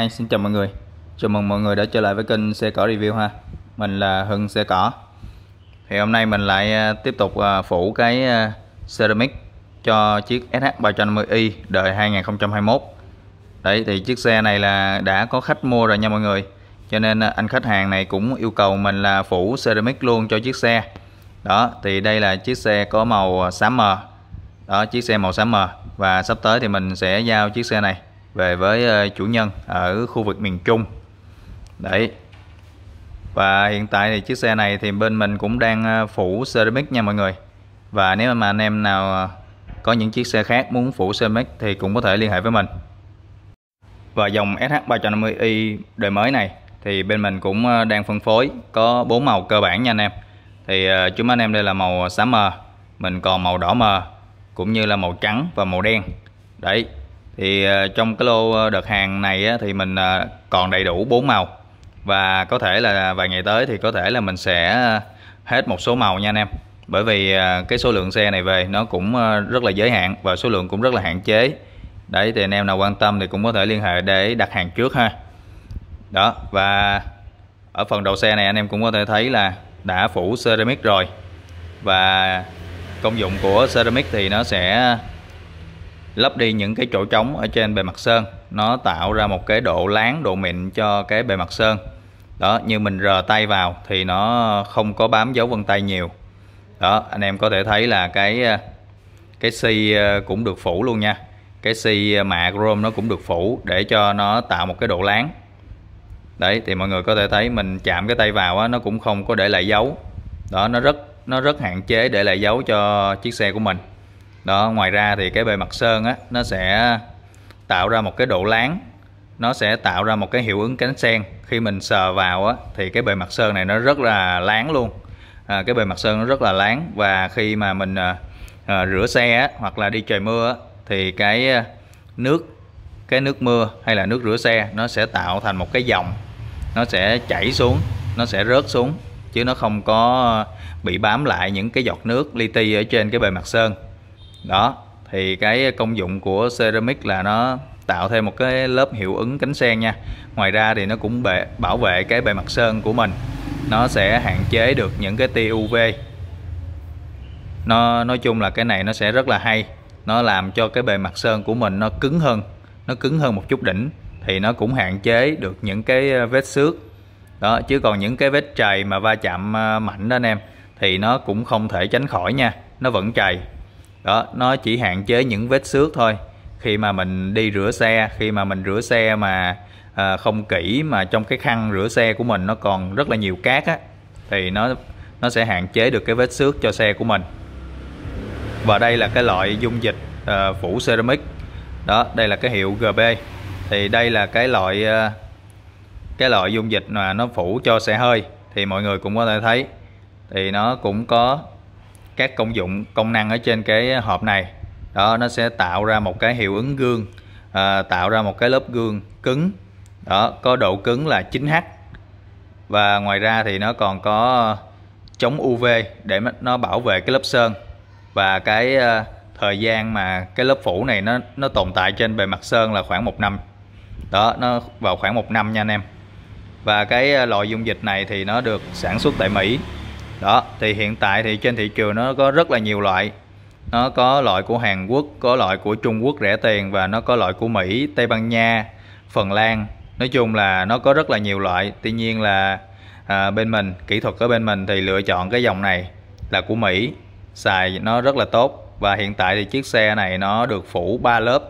Hi, xin chào mọi người Chào mừng mọi người đã trở lại với kênh xe cỏ review ha Mình là Hưng xe cỏ Thì hôm nay mình lại à, tiếp tục à, phủ cái à, ceramic cho chiếc SH350i đời 2021 Đấy thì chiếc xe này là đã có khách mua rồi nha mọi người Cho nên anh khách hàng này cũng yêu cầu mình là phủ ceramic luôn cho chiếc xe Đó thì đây là chiếc xe có màu xám mờ Đó chiếc xe màu xám mờ Và sắp tới thì mình sẽ giao chiếc xe này về với ờ, chủ nhân ở khu vực miền Trung đấy và hiện tại thì chiếc xe này thì bên mình cũng đang ờ, phủ ceramic nha mọi người và nếu mà anh em nào ờ, có những chiếc xe khác muốn phủ ceramic thì cũng có thể liên hệ với mình và dòng SH350i đời mới này thì bên mình cũng đang phân phối có bốn màu cơ bản nha anh em thì chúng anh em đây là màu xám mờ mình còn màu đỏ mờ cũng như là màu trắng và màu đen đấy thì ờ, trong cái lô ờ, đợt hàng này á, thì mình ờ, còn đầy đủ bốn màu và có thể là vài ngày tới thì có thể là mình sẽ hết một số màu nha anh em bởi vì cái số lượng xe này về nó cũng rất là giới hạn và số lượng cũng rất là hạn chế đấy thì anh em nào quan tâm thì cũng có thể liên hệ để đặt hàng trước ha đó và ở phần đầu xe này anh em cũng có thể thấy là đã phủ ceramic rồi và công dụng của ceramic thì nó sẽ lấp đi những cái chỗ trống ở trên bề mặt sơn nó tạo ra một cái độ láng độ mịn cho cái bề mặt sơn đó như mình rờ tay vào thì nó không có bám dấu vân tay nhiều đó anh em có thể thấy là cái cái xi ờ, cũng được phủ luôn nha cái xi ờ, mạ chrome nó cũng được phủ để cho nó tạo một cái độ láng đấy thì mọi người có thể thấy mình chạm cái tay vào á, nó cũng không có để lại dấu đó nó rất nó rất hạn chế để lại dấu cho chiếc xe của mình đó ngoài ra thì cái bề mặt sơn á nó sẽ tạo ra một cái độ láng nó sẽ tạo ra một cái hiệu ứng cánh sen khi mình sờ vào á thì cái bề mặt sơn này nó rất là láng luôn à, cái bề mặt sơn nó rất là láng và khi mà mình à, à, rửa xe á, hoặc là đi trời mưa á, thì cái à, nước cái nước mưa hay là nước rửa xe nó sẽ tạo thành một cái dòng nó sẽ chảy xuống nó sẽ rớt xuống chứ nó không có bị bám lại những cái giọt nước li ti ở trên cái bề mặt sơn đó thì cái công dụng của ceramic là nó tạo thêm một cái lớp hiệu ứng cánh sen nha ngoài ra thì nó cũng bệ, bảo vệ cái bề mặt sơn của mình nó sẽ hạn chế được những cái tia UV nó nói chung là cái này nó sẽ rất là hay nó làm cho cái bề mặt sơn của mình nó cứng hơn nó cứng hơn một chút đỉnh thì nó cũng hạn chế được những cái ờ, vết xước đó chứ còn những cái vết trầy mà va chạm ờ, mạnh đó anh em thì nó cũng không thể tránh khỏi nha nó vẫn trầy đó nó chỉ hạn chế những vết xước thôi khi mà mình đi rửa xe khi mà mình rửa xe mà à, không kỹ mà trong cái khăn rửa xe của mình nó còn rất là nhiều cát á thì nó nó sẽ hạn chế được cái vết xước cho xe của mình và đây là cái loại dung dịch à, phủ ceramic đó đây là cái hiệu GB thì đây là cái loại à, cái loại dung dịch mà nó phủ cho xe hơi thì mọi người cũng có thể thấy thì nó cũng có các công dụng công năng ở trên cái hộp này đó nó sẽ tạo ra một cái hiệu ứng gương à, tạo ra một cái lớp gương cứng đó có độ cứng là 9H và ngoài ra thì nó còn có chống UV để nó bảo vệ cái lớp sơn và cái uh, thời gian mà cái lớp phủ này nó nó tồn tại trên bề mặt sơn là khoảng một năm đó nó vào khoảng một năm nha anh em và cái à, loại dung dịch này thì nó được sản xuất tại Mỹ đó thì hiện tại thì trên thị trường nó có rất là nhiều loại nó có loại của Hàn Quốc có loại của Trung Quốc rẻ tiền và nó có loại của Mỹ Tây Ban Nha Phần Lan nói chung là nó có rất là nhiều loại tuy nhiên là à, bên mình kỹ thuật ở bên mình thì lựa chọn cái dòng này là của Mỹ xài nó rất là tốt và hiện tại thì chiếc xe này nó được phủ 3 lớp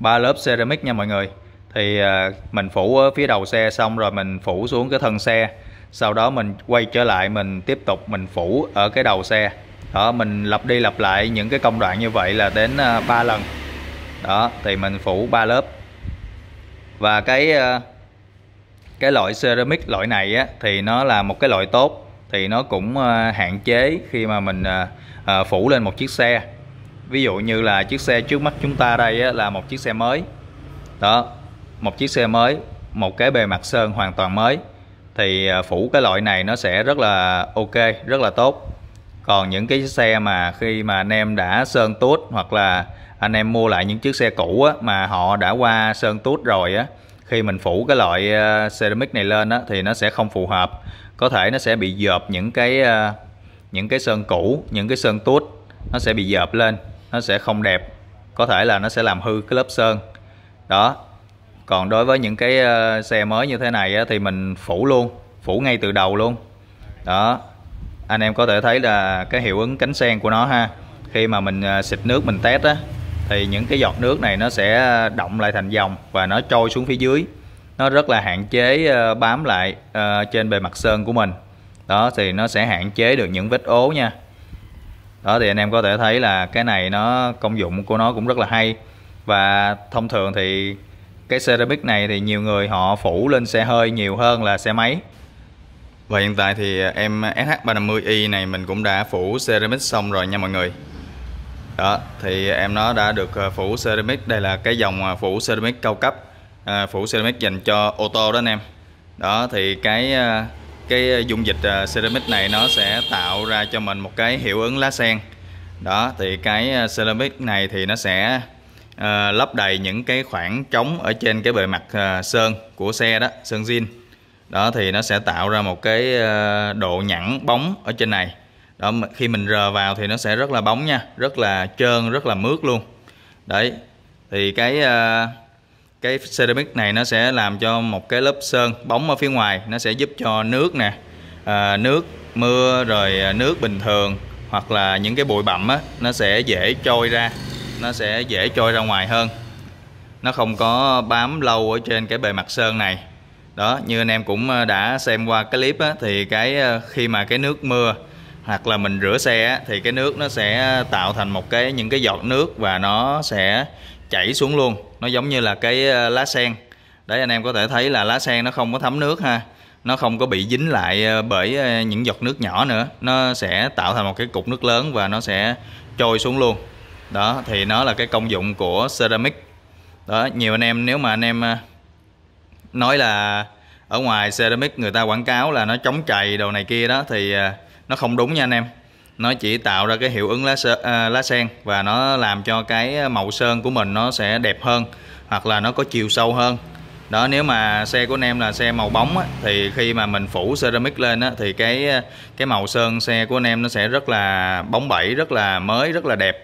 3 lớp ceramic nha mọi người thì à, mình phủ ở phía đầu xe xong rồi mình phủ xuống cái thân xe sau đó mình quay trở lại mình tiếp tục mình phủ ở cái đầu xe đó mình lặp đi lặp lại những cái công đoạn như vậy là đến 3 à, lần đó thì mình phủ 3 lớp và cái à, cái loại ceramic loại này á, thì nó là một cái loại tốt thì nó cũng à, hạn chế khi mà mình phủ lên một chiếc xe ví dụ như là chiếc xe trước mắt chúng ta đây á, là một chiếc xe mới đó một chiếc xe mới một cái bề mặt sơn hoàn toàn mới thì à, phủ cái loại này nó sẽ rất là ok rất là tốt còn những cái xe mà khi mà anh em đã sơn tút hoặc là anh em mua lại những chiếc xe cũ á, mà họ đã qua sơn tút rồi á khi mình phủ cái loại à, ceramic này lên á, thì nó sẽ không phù hợp có thể nó sẽ bị dợp những cái à, những cái sơn cũ những cái sơn tút nó sẽ bị dợp lên nó sẽ không đẹp có thể là nó sẽ làm hư cái lớp sơn đó còn đối với những cái ờ, xe mới như thế này thì mình phủ luôn phủ ngay từ đầu luôn đó anh em có thể thấy là cái hiệu ứng cánh sen của nó ha khi mà mình ờ, xịt nước mình test á thì những cái giọt nước này nó sẽ ờ, động lại thành dòng và nó trôi xuống phía dưới nó rất là hạn chế bám lại trên bề mặt sơn của mình đó thì nó sẽ hạn chế được những vết ố nha đó thì anh em có thể thấy là cái này nó công dụng của nó cũng rất là hay và thông thường thì cái ceramic này thì nhiều người họ phủ lên xe hơi nhiều hơn là xe máy và hiện tại thì em SH350i này mình cũng đã phủ ceramic xong rồi nha mọi người đó thì em nó đã được ờ, phủ ceramic đây là cái dòng ờ, phủ ceramic cao cấp ờ, phủ ceramic dành cho ô tô đó anh em đó thì cái cái dung dịch ceramic này nó sẽ tạo ra cho mình một cái hiệu ứng lá sen đó thì cái ceramic này thì nó sẽ à, lấp đầy những cái khoảng trống ở trên cái bề mặt à, sơn của xe đó sơn zin đó thì nó sẽ tạo ra một cái à, độ nhẵn bóng ở trên này đó khi mình rờ vào thì nó sẽ rất là bóng nha rất là trơn rất là mướt luôn đấy thì cái à, cái ceramic này nó sẽ làm cho một cái lớp sơn bóng ở phía ngoài nó sẽ giúp cho nước nè à, nước mưa rồi nước bình thường hoặc là những cái bụi bặm á nó sẽ dễ trôi ra nó sẽ dễ trôi ra ngoài hơn nó không có bám lâu ở trên cái bề mặt sơn này đó như anh em cũng ờ, đã xem qua cái clip á, thì cái ờ, khi mà cái nước mưa hoặc là mình rửa xe á, thì cái nước nó sẽ tạo thành một cái những cái giọt nước và nó sẽ chảy xuống luôn nó giống như là cái ờ, lá sen đấy anh em có thể thấy là lá sen nó không có thấm nước ha nó không có bị dính lại bởi những giọt nước nhỏ nữa nó sẽ tạo thành một cái cục nước lớn và nó sẽ trôi xuống luôn đó thì nó là cái công dụng của ceramic đó nhiều anh em nếu mà anh em ờ, nói là ở ngoài ceramic người ta quảng cáo là nó chống chày đồ này kia đó thì ờ, nó không đúng nha anh em nó chỉ tạo ra cái hiệu ứng lá sơn, à, ờ, lá sen và nó làm cho cái màu sơn của mình nó sẽ đẹp hơn hoặc là nó có chiều sâu hơn đó nếu mà xe của anh em là xe màu bóng á, thì khi mà mình phủ ceramic lên á, thì cái cái màu sơn xe của anh em nó sẽ rất là bóng bẩy rất là mới rất là đẹp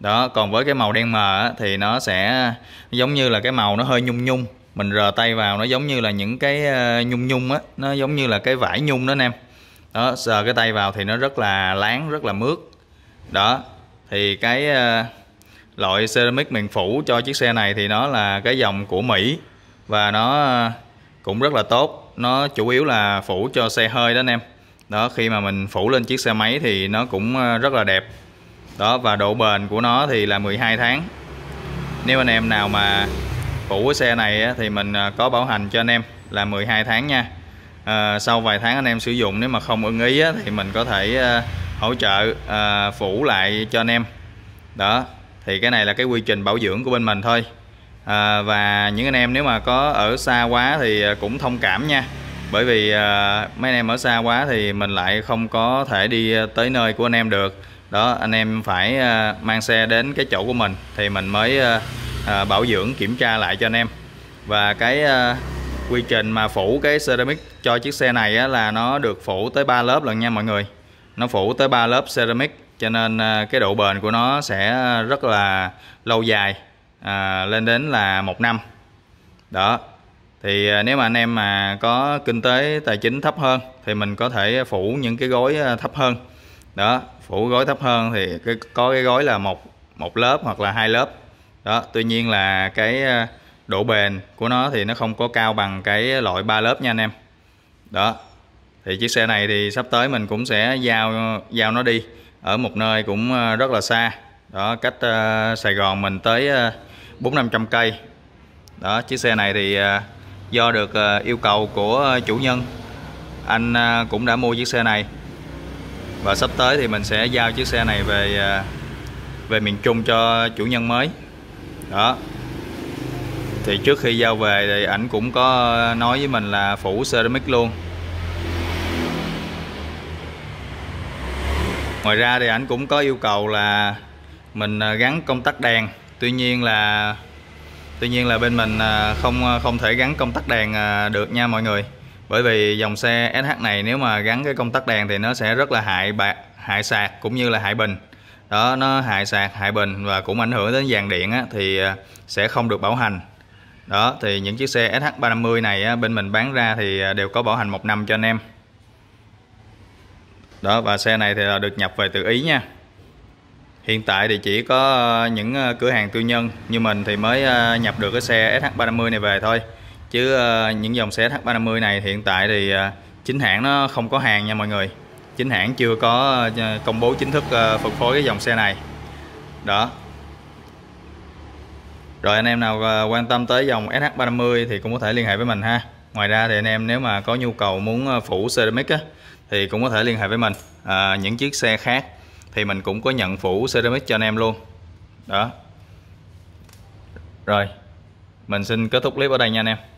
đó còn với cái màu đen mờ á, thì nó sẽ giống như là cái màu nó hơi nhung nhung mình rờ tay vào nó giống như là những cái ờ, nhung nhung á nó giống như là cái vải nhung đó anh em đó sờ cái tay vào thì nó rất là láng rất là mướt đó thì cái ờ, loại ceramic miền phủ cho chiếc xe này thì nó là cái dòng của Mỹ và nó ờ, cũng rất là tốt nó chủ yếu là phủ cho xe hơi đó anh em đó khi mà mình phủ lên chiếc xe máy thì nó cũng rất là đẹp đó và độ bền của nó thì là 12 tháng nếu anh em nào mà phủ xe này thì mình à, có bảo hành cho anh em là 12 tháng nha à, sau vài tháng anh em sử dụng nếu mà không ưng ý thì mình có thể à, hỗ trợ à, phủ lại cho anh em đó thì cái này là cái quy trình bảo dưỡng của bên mình thôi à, và những anh em nếu mà có ở xa quá thì cũng thông cảm nha bởi vì mấy anh em ở xa quá thì mình lại không có thể đi tới nơi của anh em được đó anh em phải ờ, mang xe đến cái chỗ của mình thì mình mới ờ, ờ, bảo dưỡng kiểm tra lại cho anh em và cái quy trình mà phủ cái ceramic cho chiếc xe này là nó được phủ tới 3 lớp lần nha mọi người nó phủ tới 3 lớp ceramic cho nên cái độ bền của nó sẽ rất là lâu dài à, lên đến là một năm đó thì nếu mà anh em mà có kinh tế tài chính thấp hơn thì mình có thể phủ những cái gói thấp hơn đó phủ gói thấp hơn thì cái, có cái gói là một một lớp hoặc là hai lớp đó tuy nhiên là cái ờ, độ bền của nó thì nó không có cao bằng cái loại ba lớp nha anh em đó thì chiếc xe này thì sắp tới mình cũng sẽ giao giao nó đi ở một nơi cũng ờ, rất là xa đó cách uh, Sài Gòn mình tới bốn năm trăm cây đó chiếc xe này thì uh, do được uh, yêu cầu của chủ nhân anh cũng đã mua chiếc xe này và sắp tới thì mình sẽ giao chiếc xe này về à, về miền Trung cho chủ nhân mới đó thì trước khi giao về thì ảnh cũng có nói với mình là phủ ceramic luôn ngoài ra thì ảnh cũng có yêu cầu là mình à, gắn công tắc đèn tuy nhiên là tuy nhiên là bên mình à, không không thể gắn công tắc đèn được nha mọi người bởi vì dòng xe SH này nếu mà gắn cái công tắc đèn thì nó sẽ rất là hại bạc hại sạc cũng như là hại bình đó nó hại sạc hại bình và cũng ảnh hưởng đến dàn điện á, thì à, sẽ không được bảo hành đó thì những chiếc xe SH350 này á, bên mình bán ra thì à, đều có bảo hành một năm cho anh em đó và xe này thì là được nhập về từ Ý nha hiện tại thì chỉ có à, những cửa hàng tư nhân như mình thì mới nhập được cái xe SH350 này về thôi chứ ờ, những dòng xe SH350 này hiện tại thì ờ, chính hãng nó không có hàng nha mọi người chính hãng chưa có ờ, công bố chính thức phân phối cái dòng xe này đó rồi anh em nào quan tâm tới dòng SH350 thì cũng có thể liên hệ với mình ha ngoài ra thì anh em nếu mà có nhu cầu muốn phủ ceramic á, thì cũng có thể liên hệ với mình à, những chiếc xe khác thì mình cũng có nhận phủ ceramic cho anh em luôn đó rồi mình xin kết thúc clip ở đây nha anh em